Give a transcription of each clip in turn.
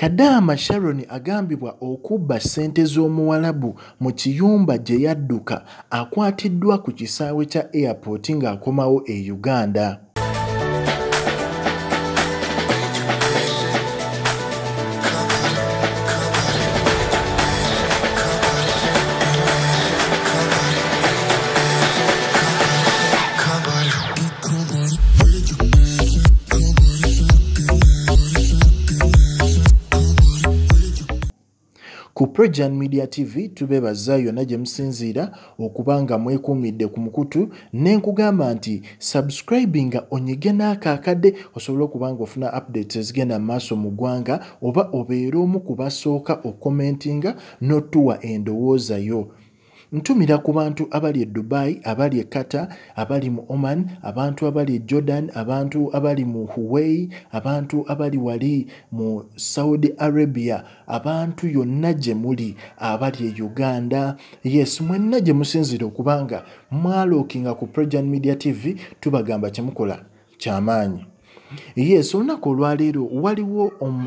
Kadaama Sharon agambibwa okubba ssente z'omuwalabu mu kiyumba gye yadduka akwatiddwa ku kisaawe kya airport ng'akomawo e Uganda. ku projan media tv tubebaza yonna gye musinziira okuba nga mwekuumidde ku mukutu ne nkugamba nti subscribe nga onyige naako akadde osobole okuba nga ofuna updates ezigenda mu maaso mu ggwanga oba obeera omu ku basooka okkomentinga n'otuwa endowooza yo ntumira ku bantu abali e dubai abali e qatar abali mu oman abantu abali e jordan abantu abali mu huwei abantu abali wali mu saudi arabia abantu yonna gye muli abali e uganda yes mwenna gye musinzire okubanga mwalookinga ku projan media tv tubagamba kyemukola kyamaanyi yeso olunaku olwaleero waliwo uh,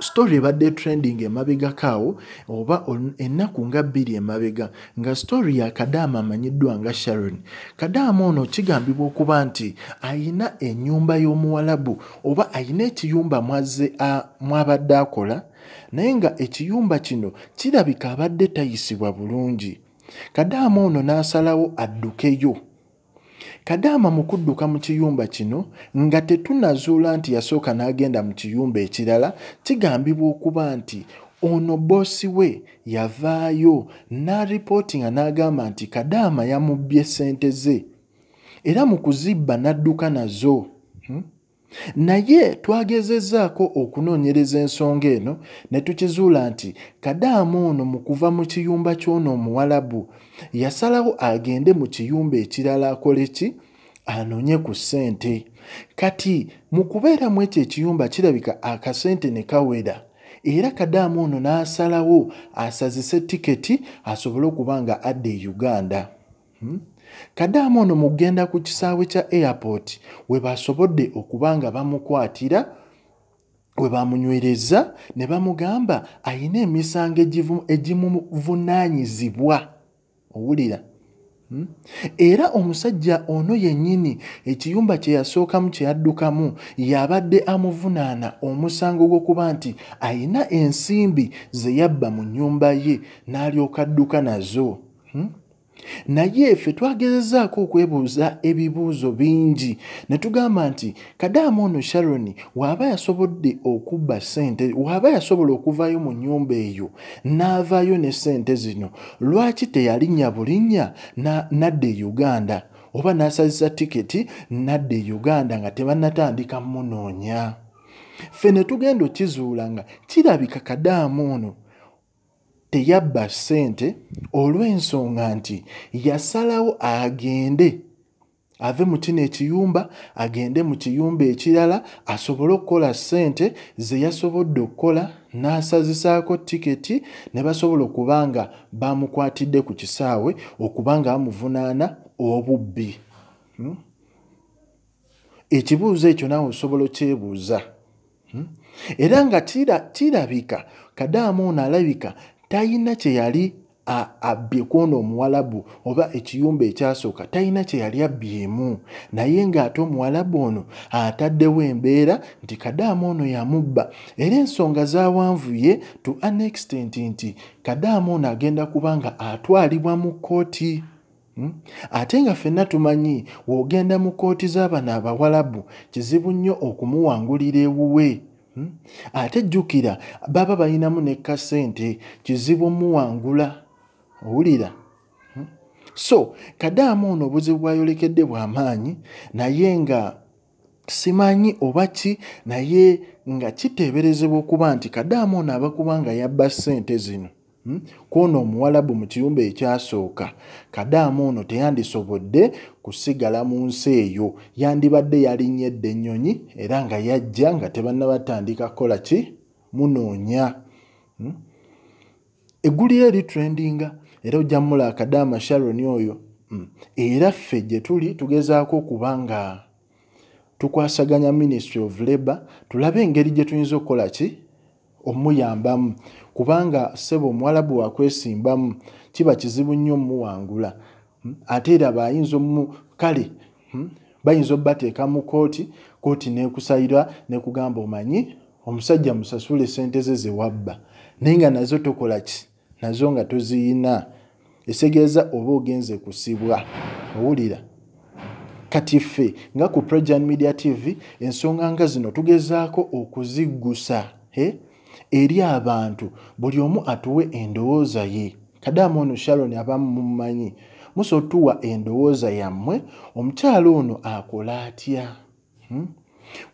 stori ebadde trending emabegako awo oba ennaku nga bbiri emabega nga stori ya kadaama amanyiddwa nga sharon kadaama ono kigambibwa okuba nti ayina ennyumba y'omuwalabu oba ayina ekiyumba mwaze mwabadde akola naye nga ekiyumba kino kirabika abadde tayisibwa bulungi kadaama ono n'asalawo addukeyo Kadama mu kudduka mu kiyumba kino nga tetunazuula nti yasooka n'agenda mu kiyumba ekirala kigambibwa okuba nti ono bosi we yavaayo n'aripooti nga n'agamba nti kadaama yamubbye ssente ze era mu kuzibba n'adduka nazo hmm? naye twagezezzaako okunoonyereza ensonga eno ne tukizuula nti kadaamu ono mu kuva mu kiyumba ky'ono omuwalabu yasalawo agende mu kiyumba ekirala akole ki anoonye ku ssente kati mu kubeera mu ekyo ekiyumba kirabika akasente ne kawera era kadaamu ono n'asalawo asazise tiketi asobole okuba nga adda e uganda hmm? kadaamu ono mugenda ku kisaawe kya airpot we basobodde okuba nga bamukwatira we bamunywereza ne bamugamba ayina emisango egimuvunaanyizibwa owulira hmm? era omusajja ono yennyini ekiyumba kye yasookamu kye yaddukamu yabadde amuvunaana omusango gw'okuba nti ayina ensimbi ze yabba mu nnyumba ye n'alyoka adduka nazo hmm? naye ffe twagezezaako okwebuuza ebibuuzo bingi ne tugamba nti kadaama ono sharoni waaba yasobodde okubba ssente waaba yasobola okuvaayo mu nnyumba eyo n'avaayo ne ssente zino lwaki teyalinnya bulinnya nadda e uganda oba n'asazisa tiketi nadda e uganda nga tebanatandika mmunoonya ffe ne tugenda okizuula nga kirabika kadaama ono teyabba ssente olw'ensonga nti yasalawo agende ave mu kino ekiyumba agende mu kiyumba ekirala asobole okukola ssente ze yasobodde okukola n'asazisaako tiketi ne basobola okuba nga bamukwatidde ku kisaawe okuba nga bamuvunaana obubbi hmm? ekibuuzo ekyo naawe osobola okyebuuza hmm? era nga kirabika kadaamuuno alabika tayina kye yali abbye kwono omuwalabu oba ekiyumba ekyasooka tayina kye yali abbyemu naye ng'ate omuwalabu ono ataddewo embeera nti kadaama ono yamubba era ensonga zawanvuye to an extent nti kadaama ono agenda kuba nga atwalibwa mu kkooti hmm? ate nga ffenna tumanyi w'ogenda mu kkooti z'abano abawalabu kizibu nnyo okumuwangulira ewuwe Hmm? ate jjukira baba bayinamu nekkasente kizibu muwangula owulira hmm? so kadaamu ono obuzibu bwayolekedde bw'amaanyi naye nga simanyi oba ki naye nga kiteeberezebwa okuba nti kadaamu ono abakuba nga yabba ssente zino Hmm? kwono omuwalabu mu kiyumba ekyasooka kadaamu ono teyandisobodde kusigala mu nsi eyo yandibadde yalinyedde ennyonyi era nga yajja nga tebanna batandika kukola ki munoonya hmm? eggulira eri trendinga era ojja mula kadaama sharoni oyo hmm, era ffe gye tuli tugezaako okuba nga tukwasaganya ministry of labor tulabe engeri gye tuyinza okukola ki omuyambamu kubanga ssebo omuwalabu wakwesimbamu kiba kizibu nnyo omuwangula hmm? ate era bayinza omu kale hmm? bayinza obbateeka mu kooti kooti nekusayira nekugamba omanyi omusajja musasula sente ze zewabba naye nga nazo tokola ki nazo nga toziyina esegereza oba ogenze kusibwa owulira kati ffe nga ku progen media tv ensonga nga zino tugezaako okuziggusa e eh? eri abantu buli omu atuwe endowooza ye kadaama ono sharon abamu mumumanyi musa otuwa endowooza yammwe omukyala ono akola atya hmm?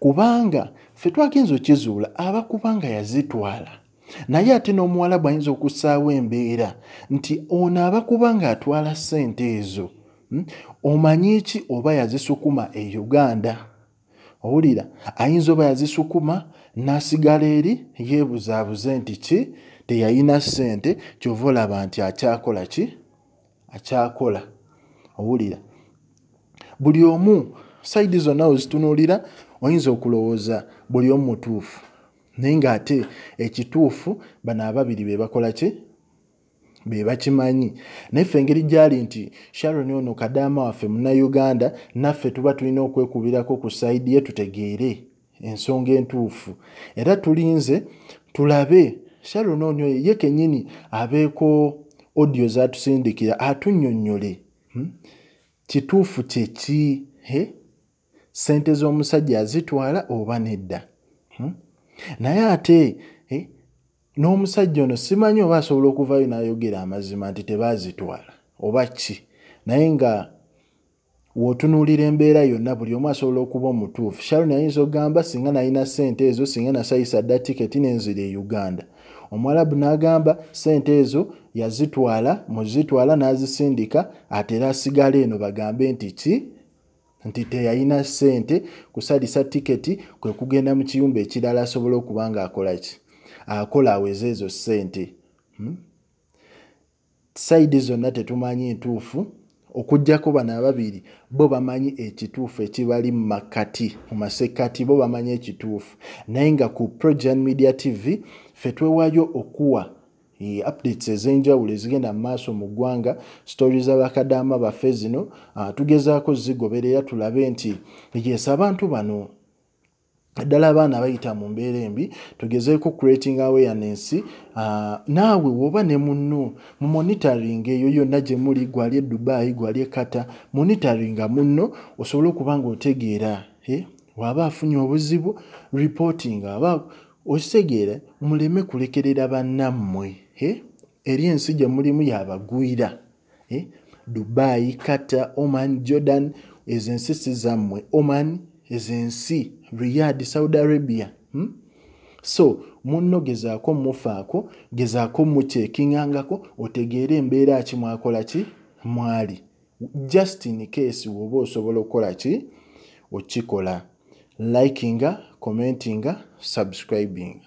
kubanga ffe twagenza okizuula abakuba nga yazitwala naye ate n'omuwala bw'ayinza okussaawo embeera nti ono abakuba ng'atwala ssente ezo hmm? omanyi ki oba yazisukuma e uganda owulira ayinza oba yazisukuma nasigala eri yebuzaabuze nti ki teyayina ssente kyova olaba nti akyakola ki akyakola owulira buli omu saidi zonna wezitunuulira oyinza okulowooza buli omu mutuufu naye ngaate ekituufu bano ababiri be bakola ki bebakimanyi naffe engeri gyali nti sharon ono kadaama waffe munauganda naffe tuba tulina okwekubirako ku saidi ye tutegeere ensonga entuufu era tulinze tulabe sharon ono ye kenyini abeeko odiyo zatusindikira atunyonyole hmm? kituufu kyeki sente z'omusajja azitwala oba nedda hmm? naye ate n'omusajja ono simanyi oba asobola okuvaayo n'ayogera amazima nti tebaazitwala oba ki naye nga wootunuulira embeera yonna buli omu asobola okuba omutuufu sharon ayinza okugamba singa nalina sente ezo singa nasayisa dda tiketi n'enzira e uganda omuwarabu n'agamba sente ezo yazitwala muzitwala n'azisindika ate era asigala eno bagambe nti ki nti teyalina sente kusalisa tiketi kwe kugenda mu kiyumba ekirala asobole okuba ng'akola ki akola aweze ezo ssente hmm? saidi zonna tetumanyi ntuufu okujjako bano ababiri bo bamanyi ekituufu ekibali mumakati mu masekati bo bamanyi ekituufu naye nga ku progen media tv fe twewayo okuwa eh, updates ez'enjawulo ezigenda mu maaso mu ggwanga stori z'abakadaama baffe zino ah, tugezaako zigoberera tulabe nti yesa abantu bano ddala abaana bayita mu mbeera embi tugezeeko creating awareness uh, naawe woba ne munno mu monitoring eyo yonna gye muli gwali edubaayi gwali ekata monitoringa munno osobole okuba ngaotegeera waaba afunye obuzibu reporting aba okitegeera muleme kulekerera bannammwe eri ensi gye mulimu yabagwira dubaayi kata oman jordan ezo ensisi zammwe oman ez'ensi riyadi saudi arabia hmm? so munno gezaako mufaako gezaako mukyekingangako otegeere embeera ki mwakola ki mwali justin case woba osobola okukola ki okikola likinga commentinga subscribing